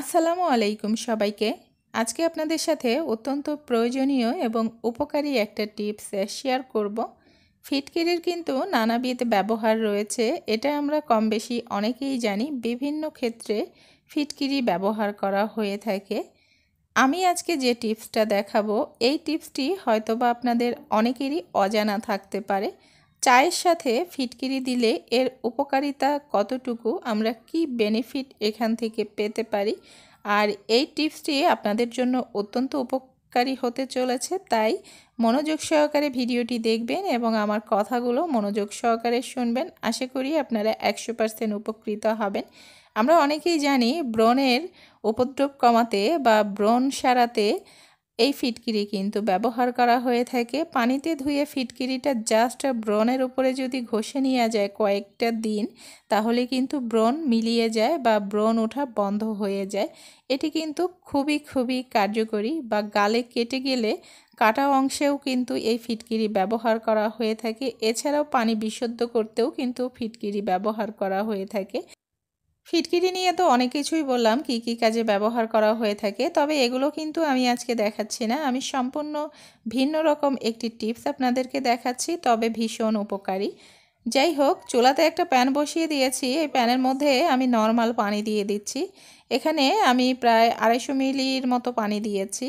আসসালামু আলাইকুম সবাইকে আজকে আপনাদের সাথে অত্যন্ত প্রয়োজনীয় এবং উপকারী একটা টিপস শেয়ার করব ফিটকিরির কিন্তু নানাবিধ ব্যবহার রয়েছে এটা আমরা কম বেশি অনেকেই জানি বিভিন্ন ক্ষেত্রে ফিটকিরি ব্যবহার করা হয়ে থাকে আমি আজকে যে টিপসটা দেখাবো এই টিপসটি হয়তোবা আপনাদের অনেকেরই অজানা থাকতে পারে চায়ের সাথে ফিটকিরি দিলে এর উপকারিতা কতটুকু আমরা কি বেনিফিট এখান থেকে পেতে পারি আর এই টিপসটি আপনাদের জন্য অত্যন্ত উপকারী হতে চলেছে তাই মনোযোগ সহকারে ভিডিওটি দেখবেন এবং আমার কথাগুলো মনোযোগ সহকারে শুনবেন আশা করি আপনারা একশো পার্সেন্ট উপকৃত হবেন আমরা অনেকেই জানি ব্রণের উপদ্রব কমাতে বা ব্রণ সারাতে এই ফিটকিরি কিন্তু ব্যবহার করা হয়ে থাকে পানিতে ধুয়ে ফিটকিরিটা জাস্ট ব্রণের উপরে যদি ঘষে নেওয়া যায় কয়েকটা দিন তাহলে কিন্তু ব্রণ মিলিয়ে যায় বা ব্রণ ওঠা বন্ধ হয়ে যায় এটি কিন্তু খুবই খুবই কার্যকরী বা গালে কেটে গেলে কাটা অংশেও কিন্তু এই ফিটকিরি ব্যবহার করা হয়ে থাকে এছাড়াও পানি বিশুদ্ধ করতেও কিন্তু ফিটকিরি ব্যবহার করা হয়ে থাকে ফিটকিরি নিয়ে তো অনেক কিছুই বললাম কি কি কাজে ব্যবহার করা হয়ে থাকে তবে এগুলো কিন্তু আমি আজকে দেখাচ্ছি না আমি সম্পূর্ণ ভিন্ন রকম একটি টিপস আপনাদেরকে দেখাচ্ছি তবে ভীষণ উপকারী যাই হোক চুলাতে একটা প্যান বসিয়ে দিয়েছি এই প্যানের মধ্যে আমি নর্মাল পানি দিয়ে দিচ্ছি এখানে আমি প্রায় আড়াইশো মিলির মতো পানি দিয়েছি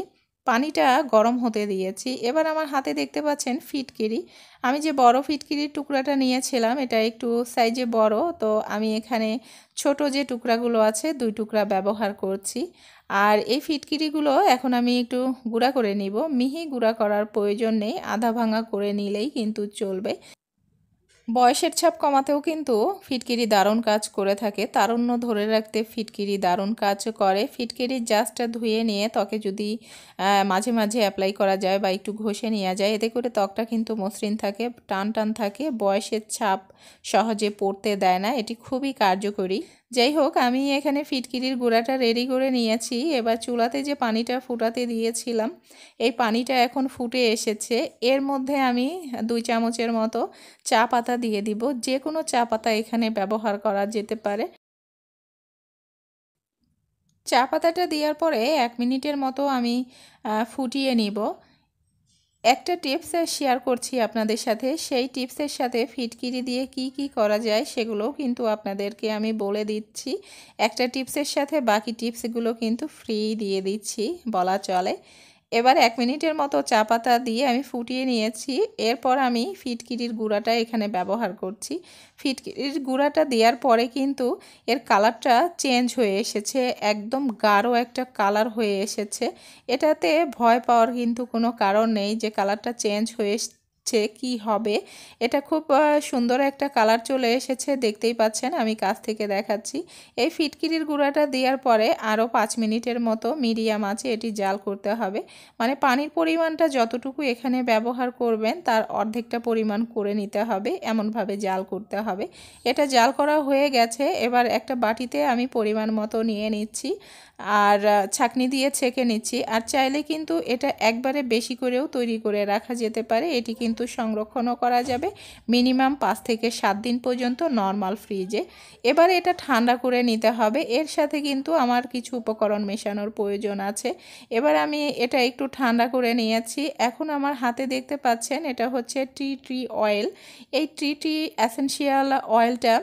পানিটা গরম হতে দিয়েছি এবার আমার হাতে দেখতে পাচ্ছেন ফিটকিরি আমি যে বড় ফিটকিরির টুকরাটা নিয়েছিলাম এটা একটু সাইজে বড় তো আমি এখানে ছোট যে টুকরাগুলো আছে দুই টুকরা ব্যবহার করছি আর এই ফিটকিরিগুলো এখন আমি একটু গুঁড়া করে নিব মিহি গুঁড়া করার প্রয়োজন নেই আধা ভাঙা করে নিলেই কিন্তু চলবে বয়সের ছাপ কমাতেও কিন্তু ফিটকিরি দারুণ কাজ করে থাকে তারুণ্য ধরে রাখতে ফিটকিরি দারুণ কাজ করে ফিটকিরি জাস্ট ধুয়ে নিয়ে ত্বকে যদি মাঝে মাঝে অ্যাপ্লাই করা যায় বা একটু ঘষে নেওয়া যায় এতে করে ত্বকটা কিন্তু মসৃণ থাকে টান টান থাকে বয়সের ছাপ সহজে পড়তে দেয় না এটি খুবই কার্যকরী যাই হোক আমি এখানে ফিটকিরির গুঁড়াটা রেডি করে নিয়েছি এবার চুলাতে যে পানিটা ফুটাতে দিয়েছিলাম এই পানিটা এখন ফুটে এসেছে এর মধ্যে আমি দুই চামচের মতো চা পাতা দিয়ে দিব যে কোনো চা পাতা এখানে ব্যবহার করা যেতে পারে চা পাতাটা দেওয়ার পরে এক মিনিটের মতো আমি ফুটিয়ে নিব একটা টিপস শেয়ার করছি আপনাদের সাথে সেই টিপসের সাথে ফিটকিরি দিয়ে কি কি করা যায় সেগুলোও কিন্তু আপনাদেরকে আমি বলে দিচ্ছি একটা টিপসের সাথে বাকি টিপসগুলো কিন্তু ফ্রি দিয়ে দিচ্ছি বলা চলে এবার এক মিনিটের মতো চা পাতা দিয়ে আমি ফুটিয়ে নিয়েছি এরপর আমি ফিটকিরির গুঁড়াটা এখানে ব্যবহার করছি ফিটকিরির গুঁড়াটা দেওয়ার পরে কিন্তু এর কালারটা চেঞ্জ হয়ে এসেছে একদম গাঢ় একটা কালার হয়ে এসেছে এটাতে ভয় পাওয়ার কিন্তু কোনো কারণ নেই যে কালারটা চেঞ্জ হয়ে হচ্ছে কি হবে এটা খুব সুন্দর একটা কালার চলে এসেছে দেখতেই পাচ্ছেন আমি কাছ থেকে দেখাচ্ছি এই ফিটকিরির গুঁড়াটা দেওয়ার পরে আরও পাঁচ মিনিটের মতো মিডিয়াম আছে এটি জাল করতে হবে মানে পানির পরিমাণটা যতটুকু এখানে ব্যবহার করবেন তার অর্ধেকটা পরিমাণ করে নিতে হবে এমনভাবে জাল করতে হবে এটা জাল করা হয়ে গেছে এবার একটা বাটিতে আমি পরিমাণ মতো নিয়ে নিচ্ছি আর ছাকনি দিয়ে ছেঁকে নিচ্ছি আর চাইলে কিন্তু এটা একবারে বেশি করেও তৈরি করে রাখা যেতে পারে এটি কিন্তু সংরক্ষণও করা যাবে মিনিমাম পাঁচ থেকে সাত দিন পর্যন্ত নর্মাল ফ্রিজে এবার এটা ঠান্ডা করে নিতে হবে এর সাথে কিন্তু আমার কিছু উপকরণ মেশানোর প্রয়োজন আছে এবার আমি এটা একটু ঠান্ডা করে নিয়েছি এখন আমার হাতে দেখতে পাচ্ছেন এটা হচ্ছে ট্রি ট্রি অয়েল এই ট্রি ট্রি অ্যাসেন্সিয়াল অয়েলটা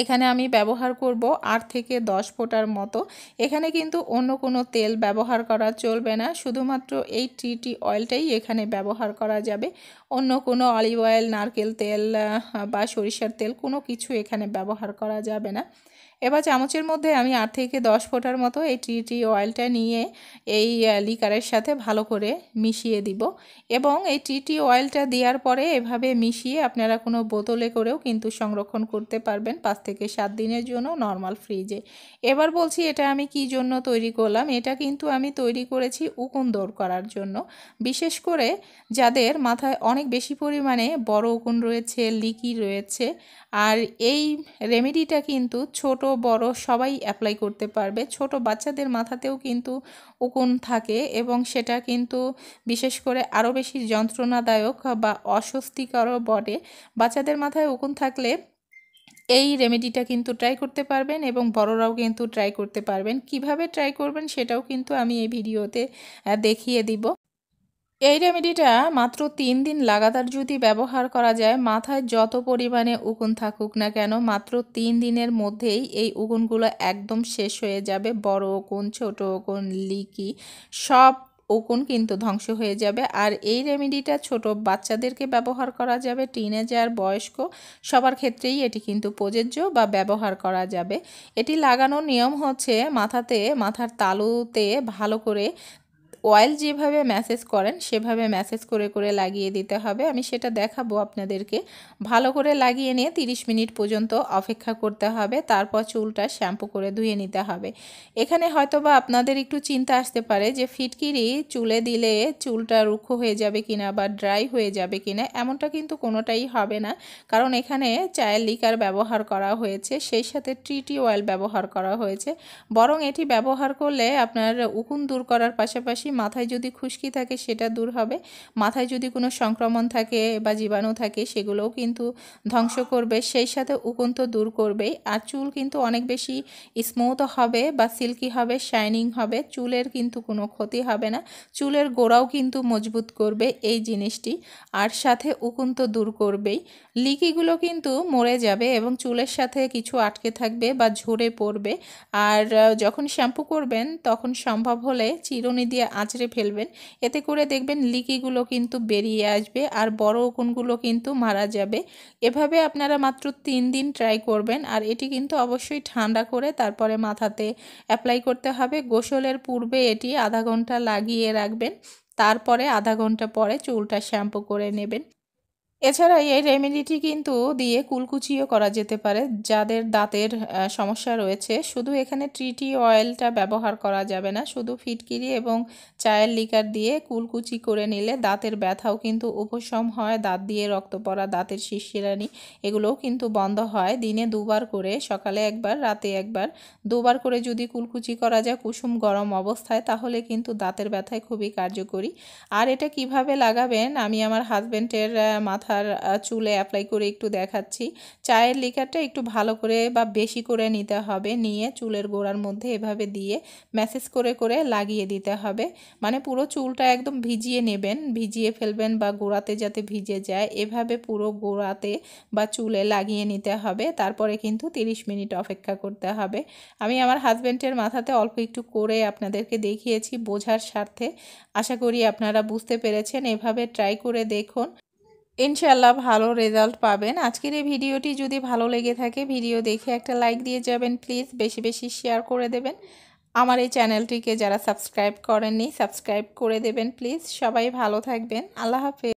এখানে আমি ব্যবহার করব আট থেকে দশ ফোটার মতো এখানে কিন্তু অন্য কোনো তেল ব্যবহার করা চলবে না শুধুমাত্র এই ট্রিটি অয়েলটাই এখানে ব্যবহার করা যাবে অন্য কোনো অলিভ অয়েল নারকেল তেল বা সরিষার তেল কোনো কিছু এখানে ব্যবহার করা যাবে না এবার চামচের মধ্যে আমি আট থেকে দশ ফোটার মতো এই টি টি অয়েলটা নিয়ে এই লিকারের সাথে ভালো করে মিশিয়ে দিব এবং এই টি টি অয়েলটা দেওয়ার পরে এভাবে মিশিয়ে আপনারা কোনো বোতলে করেও কিন্তু সংরক্ষণ করতে পারবেন পাঁচ থেকে সাত দিনের জন্য নর্মাল ফ্রিজে এবার বলছি এটা আমি কি জন্য তৈরি করলাম এটা কিন্তু আমি তৈরি করেছি উকুন দৌড় করার জন্য বিশেষ করে যাদের মাথায় অনেক বেশি পরিমাণে বড় উকুন রয়েছে লিকি রয়েছে আর এই রেমেডিটা কিন্তু ছোট বড় সবাই অ্যাপ্লাই করতে পারবে ছোট বাচ্চাদের মাথাতেও কিন্তু উকুন থাকে এবং সেটা কিন্তু বিশেষ করে আরও বেশি যন্ত্রণাদায়ক বা অস্বস্তিকর বটে বাচ্চাদের মাথায় উকুন থাকলে এই রেমেডিটা কিন্তু ট্রাই করতে পারবেন এবং বড়রাও কিন্তু ট্রাই করতে পারবেন কিভাবে ট্রাই করবেন সেটাও কিন্তু আমি এই ভিডিওতে দেখিয়ে দিব এই রেমেডিটা মাত্র তিন দিন লাগাতার যদি ব্যবহার করা যায় মাথায় যত পরিমাণে উকুন থাকুক না কেন মাত্র তিন দিনের মধ্যেই এই উকুনগুলো একদম শেষ হয়ে যাবে বড় উকুন ছোট উকুন লিকি সব উকুন কিন্তু ধ্বংস হয়ে যাবে আর এই রেমেডিটা ছোট বাচ্চাদেরকে ব্যবহার করা যাবে টিনেজার বয়স্ক সবার ক্ষেত্রেই এটি কিন্তু প্রযোজ্য বা ব্যবহার করা যাবে এটি লাগানোর নিয়ম হচ্ছে মাথাতে মাথার তালুতে ভালো করে অয়েল যেভাবে ম্যাসেজ করেন সেভাবে ম্যাসেজ করে করে লাগিয়ে দিতে হবে আমি সেটা দেখাবো আপনাদেরকে ভালো করে লাগিয়ে নিয়ে 30 মিনিট পর্যন্ত অপেক্ষা করতে হবে তারপর চুলটা শ্যাম্পু করে ধুয়ে নিতে হবে এখানে হয়তো বা আপনাদের একটু চিন্তা আসতে পারে যে ফিটকিরি চুলে দিলে চুলটা রুক্ষ হয়ে যাবে কিনা বা ড্রাই হয়ে যাবে কিনা এমনটা কিন্তু কোনোটাই হবে না কারণ এখানে চায়ের লিকার ব্যবহার করা হয়েছে সেই সাথে ট্রিটি অয়েল ব্যবহার করা হয়েছে বরং এটি ব্যবহার করলে আপনার উকুন দূর করার পাশাপাশি মাথায় যদি খুশকি থাকে সেটা দূর হবে মাথায় যদি কোনো সংক্রমণ থাকে বা জীবাণু থাকে সেগুলোও কিন্তু ধ্বংস করবে সেই সাথে উকন্ত দূর করবে আর চুল কিন্তু অনেক বেশি স্মুথ হবে বা সিল্কি হবে শাইনিং হবে চুলের কিন্তু কোনো ক্ষতি হবে না চুলের গোড়াও কিন্তু মজবুত করবে এই জিনিসটি আর সাথে উকন্ত দূর করবেই লিকিগুলো কিন্তু মরে যাবে এবং চুলের সাথে কিছু আটকে থাকবে বা ঝরে পড়বে আর যখন শ্যাম্পু করবেন তখন সম্ভব হলে চিরুনি দিয়ে আঁচড়ে ফেলবেন এতে করে দেখবেন লিকিগুলো কিন্তু বেরিয়ে আসবে আর বড় উকুনগুলো কিন্তু মারা যাবে এভাবে আপনারা মাত্র তিন দিন ট্রাই করবেন আর এটি কিন্তু অবশ্যই ঠান্ডা করে তারপরে মাথাতে অ্যাপ্লাই করতে হবে গোসলের পূর্বে এটি আধা ঘন্টা লাগিয়ে রাখবেন তারপরে আধা ঘন্টা পরে চুলটা শ্যাম্পু করে নেবেন এছাড়া এই রেমেডিটি কিন্তু দিয়ে কুলকুচিও করা যেতে পারে যাদের দাঁতের সমস্যা রয়েছে শুধু এখানে ট্রিটি অয়েলটা ব্যবহার করা যাবে না শুধু ফিটকিরি এবং চায়ের লিকার দিয়ে কুলকুচি করে নিলে দাঁতের ব্যথাও কিন্তু উপশম হয় দাঁত দিয়ে রক্ত পড়া দাঁতের শিশিরানি এগুলোও কিন্তু বন্ধ হয় দিনে দুবার করে সকালে একবার রাতে একবার দুবার করে যদি কুলকুচি করা যায় কুসুম গরম অবস্থায় তাহলে কিন্তু দাঁতের ব্যথায় খুবই কার্যকরী আর এটা কিভাবে লাগাবেন আমি আমার হাজব্যান্ডের মাথা মাথার চুলে অ্যাপ্লাই করে একটু দেখাচ্ছি চায়ের লিকারটা একটু ভালো করে বা বেশি করে নিতে হবে নিয়ে চুলের গোড়ার মধ্যে এভাবে দিয়ে ম্যাসেজ করে করে লাগিয়ে দিতে হবে মানে পুরো চুলটা একদম ভিজিয়ে নেবেন ভিজিয়ে ফেলবেন বা গোড়াতে যাতে ভিজে যায় এভাবে পুরো গোড়াতে বা চুলে লাগিয়ে নিতে হবে তারপরে কিন্তু 30 মিনিট অপেক্ষা করতে হবে আমি আমার হাজব্যান্ডের মাথাতে অল্প একটু করে আপনাদেরকে দেখিয়েছি বোঝার স্বার্থে আশা করি আপনারা বুঝতে পেরেছেন এভাবে ট্রাই করে দেখুন ইনশাল্লাহ ভালো রেজাল্ট পাবেন আজকের এই ভিডিওটি যদি ভালো লেগে থাকে ভিডিও দেখে একটা লাইক দিয়ে যাবেন প্লিজ বেশি বেশি শেয়ার করে দেবেন আমার এই চ্যানেলটিকে যারা সাবস্ক্রাইব করেননি সাবস্ক্রাইব করে দেবেন প্লিজ সবাই ভালো থাকবেন আল্লাহ হাফেজ